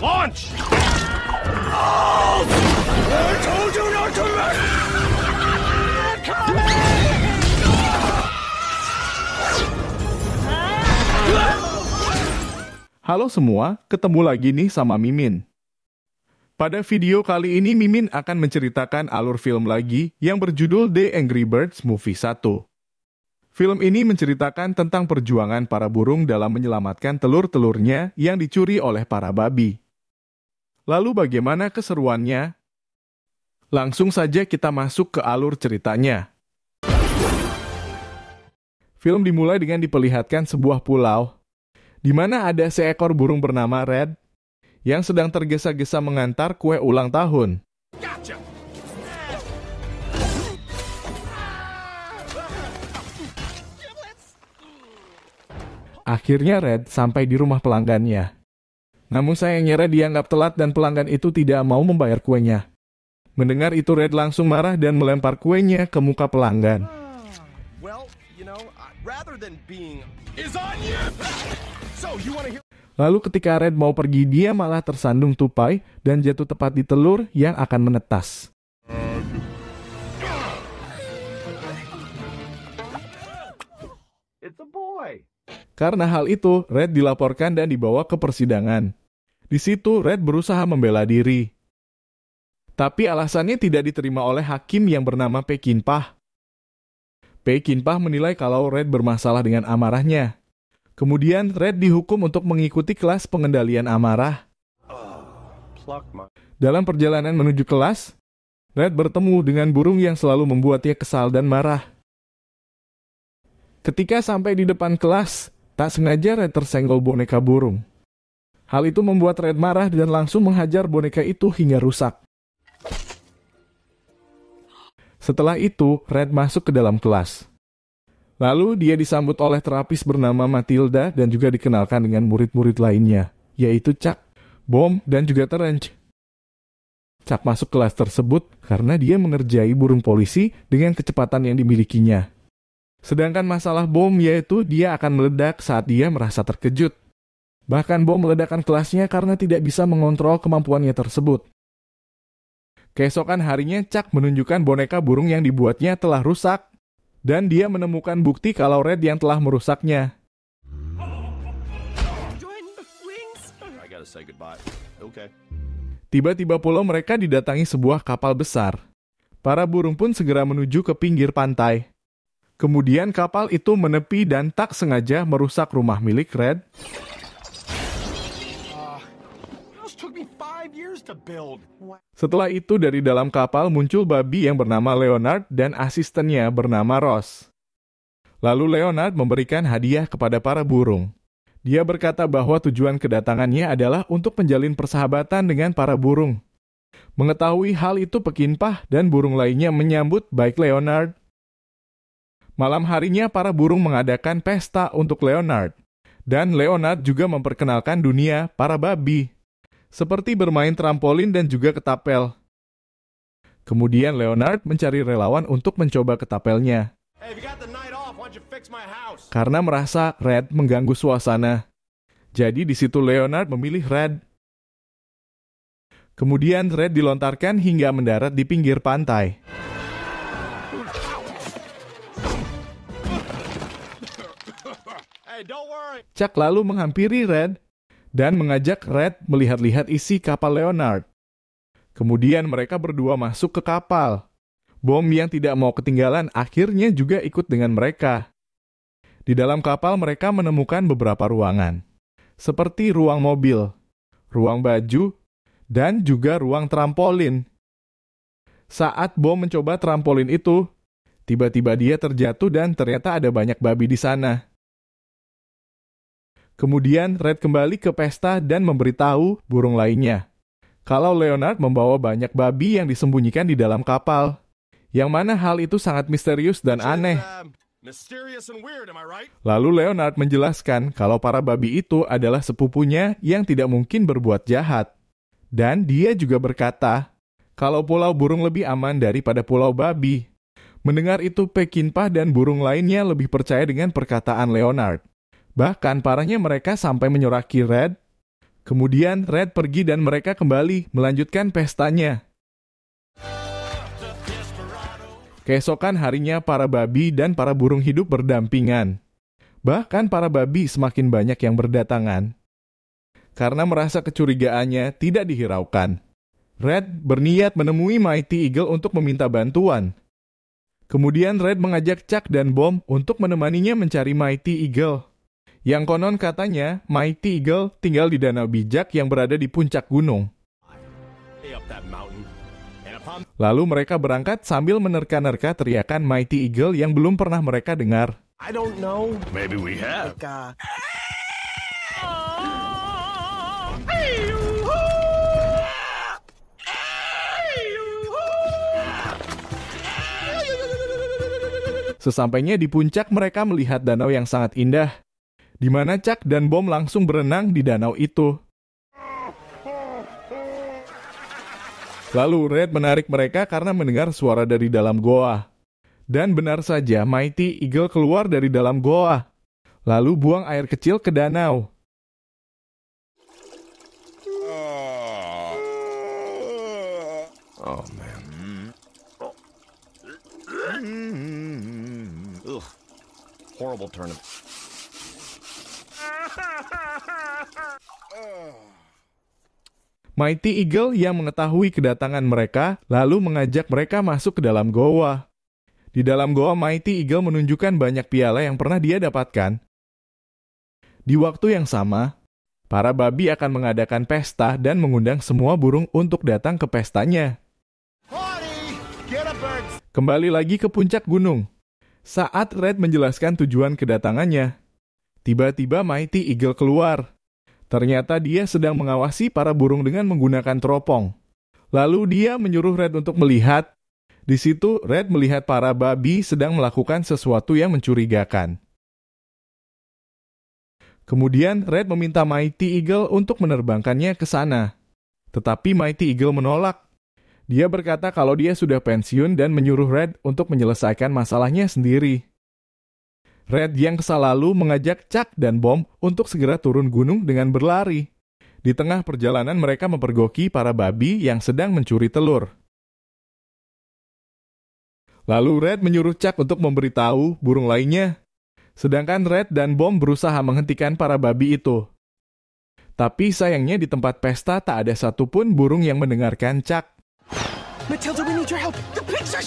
Launch! Oh! I told you not to let... Halo semua, ketemu lagi nih sama Mimin. Pada video kali ini Mimin akan menceritakan alur film lagi yang berjudul The Angry Birds Movie 1. Film ini menceritakan tentang perjuangan para burung dalam menyelamatkan telur-telurnya yang dicuri oleh para babi. Lalu bagaimana keseruannya? Langsung saja kita masuk ke alur ceritanya. Film dimulai dengan diperlihatkan sebuah pulau, di mana ada seekor burung bernama Red yang sedang tergesa-gesa mengantar kue ulang tahun. Akhirnya Red sampai di rumah pelanggannya. Namun sayangnya Red dianggap telat dan pelanggan itu tidak mau membayar kuenya. Mendengar itu Red langsung marah dan melempar kuenya ke muka pelanggan. Oh. Uh, Lalu ketika Red mau pergi, dia malah tersandung tupai dan jatuh tepat di telur yang akan menetas. Karena hal itu, Red dilaporkan dan dibawa ke persidangan. Di situ Red berusaha membela diri. Tapi alasannya tidak diterima oleh hakim yang bernama Pekinpah. Pekinpah menilai kalau Red bermasalah dengan amarahnya. Kemudian Red dihukum untuk mengikuti kelas pengendalian amarah. Dalam perjalanan menuju kelas, Red bertemu dengan burung yang selalu membuatnya kesal dan marah. Ketika sampai di depan kelas, tak sengaja Red tersenggol boneka burung. Hal itu membuat Red marah dan langsung menghajar boneka itu hingga rusak. Setelah itu, Red masuk ke dalam kelas. Lalu dia disambut oleh terapis bernama Matilda dan juga dikenalkan dengan murid-murid lainnya, yaitu Chuck, Bom, dan juga Terence. Chuck masuk kelas tersebut karena dia mengerjai burung polisi dengan kecepatan yang dimilikinya. Sedangkan masalah bom yaitu dia akan meledak saat dia merasa terkejut Bahkan Bo meledakkan kelasnya karena tidak bisa mengontrol kemampuannya tersebut. Keesokan harinya Chuck menunjukkan boneka burung yang dibuatnya telah rusak dan dia menemukan bukti kalau Red yang telah merusaknya. Tiba-tiba pulau mereka didatangi sebuah kapal besar. Para burung pun segera menuju ke pinggir pantai. Kemudian kapal itu menepi dan tak sengaja merusak rumah milik Red Setelah itu dari dalam kapal muncul babi yang bernama Leonard dan asistennya bernama Ross. Lalu Leonard memberikan hadiah kepada para burung. Dia berkata bahwa tujuan kedatangannya adalah untuk menjalin persahabatan dengan para burung. Mengetahui hal itu Pekinpah dan burung lainnya menyambut baik Leonard. Malam harinya para burung mengadakan pesta untuk Leonard. Dan Leonard juga memperkenalkan dunia para babi seperti bermain trampolin dan juga ketapel. Kemudian Leonard mencari relawan untuk mencoba ketapelnya. Karena merasa Red mengganggu suasana. Jadi di situ Leonard memilih Red. Kemudian Red dilontarkan hingga mendarat di pinggir pantai. Chuck lalu menghampiri Red dan mengajak Red melihat-lihat isi kapal Leonard. Kemudian mereka berdua masuk ke kapal. Bom yang tidak mau ketinggalan akhirnya juga ikut dengan mereka. Di dalam kapal mereka menemukan beberapa ruangan, seperti ruang mobil, ruang baju, dan juga ruang trampolin. Saat Bom mencoba trampolin itu, tiba-tiba dia terjatuh dan ternyata ada banyak babi di sana. Kemudian Red kembali ke pesta dan memberitahu burung lainnya. Kalau Leonard membawa banyak babi yang disembunyikan di dalam kapal. Yang mana hal itu sangat misterius dan aneh. Um, Lalu Leonard menjelaskan kalau para babi itu adalah sepupunya yang tidak mungkin berbuat jahat. Dan dia juga berkata, kalau pulau burung lebih aman daripada pulau babi. Mendengar itu, Pekinpa dan burung lainnya lebih percaya dengan perkataan Leonard. Bahkan parahnya mereka sampai menyoraki Red. Kemudian Red pergi dan mereka kembali melanjutkan pestanya. Keesokan harinya para babi dan para burung hidup berdampingan. Bahkan para babi semakin banyak yang berdatangan. Karena merasa kecurigaannya tidak dihiraukan. Red berniat menemui Mighty Eagle untuk meminta bantuan. Kemudian Red mengajak Chuck dan Bom untuk menemaninya mencari Mighty Eagle yang konon katanya Mighty Eagle tinggal di Danau Bijak yang berada di puncak gunung. Lalu mereka berangkat sambil menerka-nerka teriakan Mighty Eagle yang belum pernah mereka dengar. I don't know. Maybe we have. Sesampainya di puncak mereka melihat danau yang sangat indah di mana Chuck dan Bom langsung berenang di danau itu. Lalu Red menarik mereka karena mendengar suara dari dalam goa. Dan benar saja, Mighty Eagle keluar dari dalam goa. Lalu buang air kecil ke danau. Oh man. Ugh. Horrible turnip. Mighty Eagle yang mengetahui kedatangan mereka lalu mengajak mereka masuk ke dalam goa. Di dalam goa, Mighty Eagle menunjukkan banyak piala yang pernah dia dapatkan. Di waktu yang sama, para babi akan mengadakan pesta dan mengundang semua burung untuk datang ke pestanya. Kembali lagi ke puncak gunung. Saat Red menjelaskan tujuan kedatangannya, tiba-tiba Mighty Eagle keluar. Ternyata dia sedang mengawasi para burung dengan menggunakan teropong. Lalu dia menyuruh Red untuk melihat. Di situ, Red melihat para babi sedang melakukan sesuatu yang mencurigakan. Kemudian, Red meminta Mighty Eagle untuk menerbangkannya ke sana. Tetapi Mighty Eagle menolak. Dia berkata kalau dia sudah pensiun dan menyuruh Red untuk menyelesaikan masalahnya sendiri. Red yang kesal lalu mengajak Chuck dan Bom untuk segera turun gunung dengan berlari. Di tengah perjalanan mereka mempergoki para babi yang sedang mencuri telur. Lalu Red menyuruh Chuck untuk memberitahu burung lainnya. Sedangkan Red dan Bom berusaha menghentikan para babi itu. Tapi sayangnya di tempat pesta tak ada satupun burung yang mendengarkan Chuck. Matilda, we need your help. The pigs are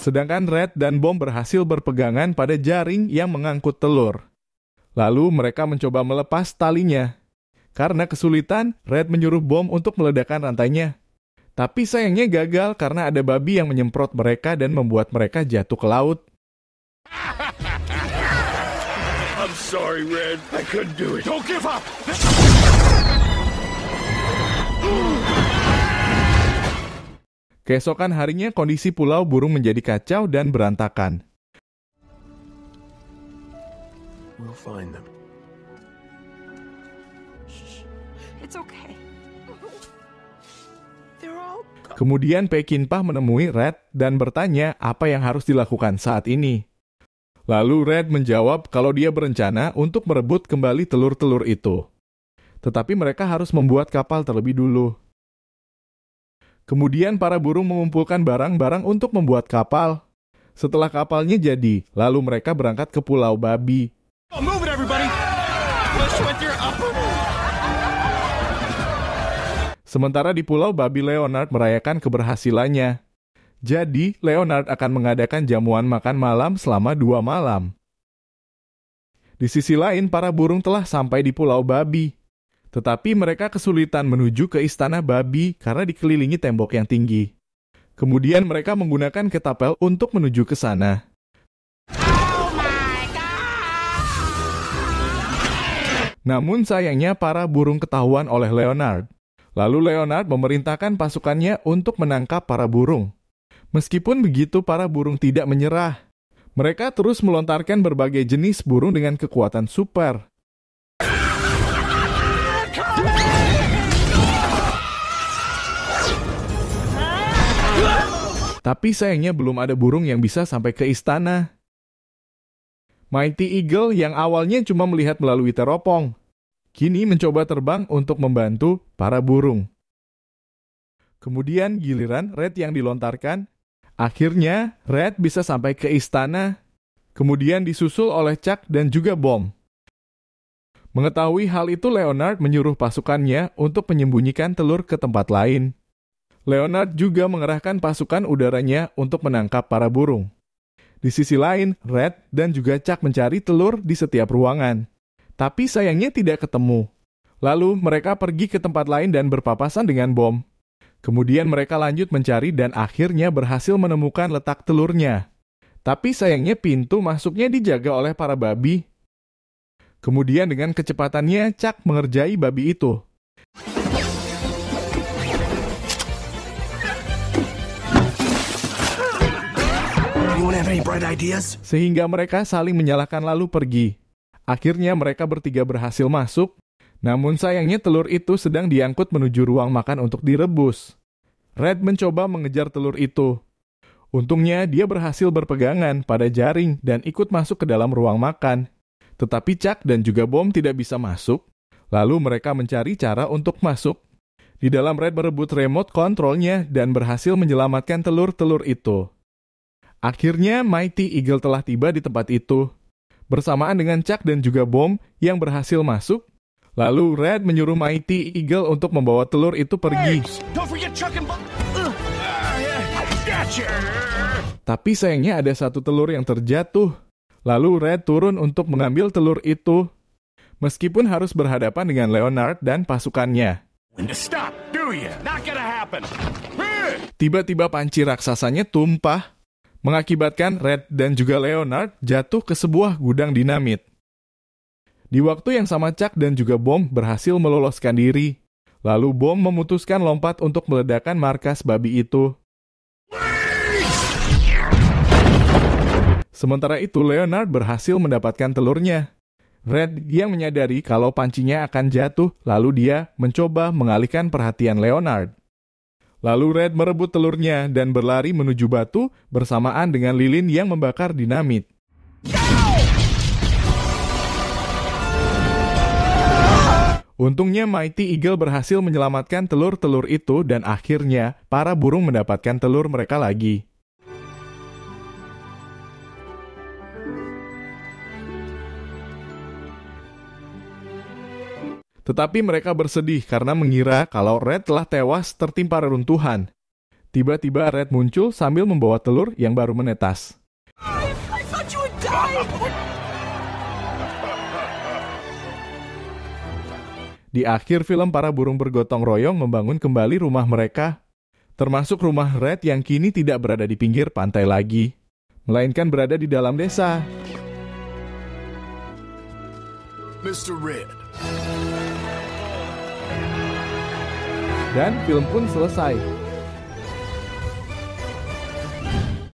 Sedangkan Red dan Bom berhasil berpegangan pada jaring yang mengangkut telur. Lalu mereka mencoba melepas talinya. Karena kesulitan, Red menyuruh Bom untuk meledakkan rantainya. Tapi sayangnya gagal karena ada babi yang menyemprot mereka dan membuat mereka jatuh ke laut. I'm sorry, Red. I couldn't do it. Don't give up. Keesokan harinya kondisi pulau burung menjadi kacau dan berantakan. We'll find them. It's okay. Kemudian Pekinpah menemui Red dan bertanya apa yang harus dilakukan saat ini. Lalu Red menjawab kalau dia berencana untuk merebut kembali telur-telur itu. Tetapi mereka harus membuat kapal terlebih dulu. Kemudian para burung mengumpulkan barang-barang untuk membuat kapal. Setelah kapalnya jadi, lalu mereka berangkat ke Pulau Babi. Oh, Sementara di Pulau Babi Leonard merayakan keberhasilannya. Jadi, Leonard akan mengadakan jamuan makan malam selama dua malam. Di sisi lain, para burung telah sampai di Pulau Babi. Tetapi mereka kesulitan menuju ke istana babi karena dikelilingi tembok yang tinggi. Kemudian mereka menggunakan ketapel untuk menuju ke sana. Namun sayangnya para burung ketahuan oleh Leonard. Lalu Leonard memerintahkan pasukannya untuk menangkap para burung. Meskipun begitu para burung tidak menyerah. Mereka terus melontarkan berbagai jenis burung dengan kekuatan super. Tapi sayangnya belum ada burung yang bisa sampai ke istana. Mighty Eagle yang awalnya cuma melihat melalui teropong, kini mencoba terbang untuk membantu para burung. Kemudian giliran Red yang dilontarkan. Akhirnya Red bisa sampai ke istana, kemudian disusul oleh Chuck dan juga Bom. Mengetahui hal itu, Leonard menyuruh pasukannya untuk menyembunyikan telur ke tempat lain. Leonard juga mengerahkan pasukan udaranya untuk menangkap para burung. Di sisi lain, Red dan juga Chuck mencari telur di setiap ruangan. Tapi sayangnya tidak ketemu. Lalu mereka pergi ke tempat lain dan berpapasan dengan bom. Kemudian mereka lanjut mencari dan akhirnya berhasil menemukan letak telurnya. Tapi sayangnya pintu masuknya dijaga oleh para babi. Kemudian dengan kecepatannya, Chuck mengerjai babi itu. Sehingga mereka saling menyalahkan lalu pergi. Akhirnya mereka bertiga berhasil masuk, namun sayangnya telur itu sedang diangkut menuju ruang makan untuk direbus. Red mencoba mengejar telur itu. Untungnya dia berhasil berpegangan pada jaring dan ikut masuk ke dalam ruang makan. Tetapi Cak dan juga Bom tidak bisa masuk, lalu mereka mencari cara untuk masuk. Di dalam Red berebut remote kontrolnya dan berhasil menyelamatkan telur-telur itu. Akhirnya Mighty Eagle telah tiba di tempat itu. Bersamaan dengan Chuck dan juga Bom yang berhasil masuk, lalu Red menyuruh Mighty Eagle untuk membawa telur itu pergi. Uh, Tapi sayangnya ada satu telur yang terjatuh. Lalu Red turun untuk mengambil telur itu, meskipun harus berhadapan dengan Leonard dan pasukannya. Tiba-tiba panci raksasanya tumpah mengakibatkan Red dan juga Leonard jatuh ke sebuah gudang dinamit. Di waktu yang sama Chuck dan juga bom berhasil meloloskan diri. Lalu bom memutuskan lompat untuk meledakan markas babi itu. Sementara itu Leonard berhasil mendapatkan telurnya. Red yang menyadari kalau pancinya akan jatuh, lalu dia mencoba mengalihkan perhatian Leonard. Lalu Red merebut telurnya dan berlari menuju batu bersamaan dengan lilin yang membakar dinamit. Untungnya Mighty Eagle berhasil menyelamatkan telur-telur itu dan akhirnya para burung mendapatkan telur mereka lagi. Tetapi mereka bersedih karena mengira kalau Red telah tewas tertimpa reruntuhan. Tiba-tiba Red muncul sambil membawa telur yang baru menetas. Di akhir film, para burung bergotong royong membangun kembali rumah mereka, termasuk rumah Red yang kini tidak berada di pinggir pantai lagi, melainkan berada di dalam desa. Mr. Red, Dan film pun selesai.